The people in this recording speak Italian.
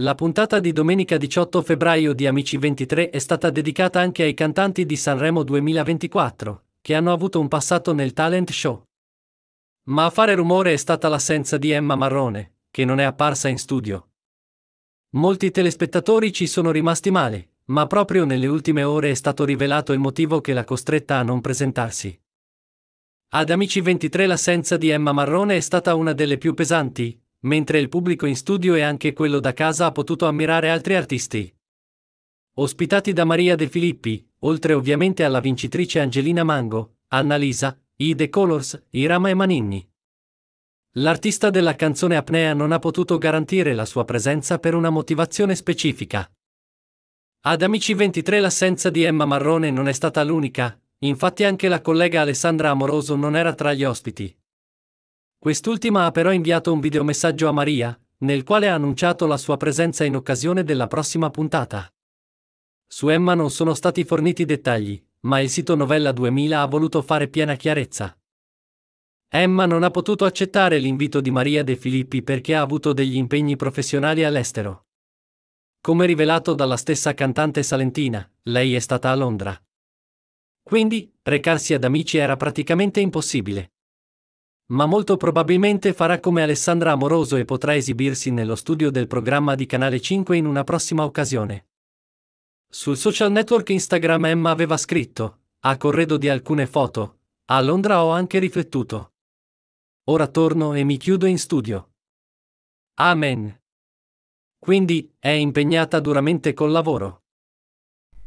La puntata di domenica 18 febbraio di Amici 23 è stata dedicata anche ai cantanti di Sanremo 2024, che hanno avuto un passato nel talent show. Ma a fare rumore è stata l'assenza di Emma Marrone, che non è apparsa in studio. Molti telespettatori ci sono rimasti male, ma proprio nelle ultime ore è stato rivelato il motivo che l'ha costretta a non presentarsi. Ad Amici 23 l'assenza di Emma Marrone è stata una delle più pesanti, mentre il pubblico in studio e anche quello da casa ha potuto ammirare altri artisti. Ospitati da Maria De Filippi, oltre ovviamente alla vincitrice Angelina Mango, Annalisa, i The Colors, Irama e Manigni. L'artista della canzone Apnea non ha potuto garantire la sua presenza per una motivazione specifica. Ad Amici 23 l'assenza di Emma Marrone non è stata l'unica, infatti anche la collega Alessandra Amoroso non era tra gli ospiti. Quest'ultima ha però inviato un videomessaggio a Maria, nel quale ha annunciato la sua presenza in occasione della prossima puntata. Su Emma non sono stati forniti dettagli, ma il sito Novella 2000 ha voluto fare piena chiarezza. Emma non ha potuto accettare l'invito di Maria De Filippi perché ha avuto degli impegni professionali all'estero. Come rivelato dalla stessa cantante salentina, lei è stata a Londra. Quindi, recarsi ad amici era praticamente impossibile ma molto probabilmente farà come Alessandra Amoroso e potrà esibirsi nello studio del programma di Canale 5 in una prossima occasione. Sul social network Instagram Emma aveva scritto, a corredo di alcune foto, a Londra ho anche riflettuto. Ora torno e mi chiudo in studio. Amen. Quindi, è impegnata duramente col lavoro.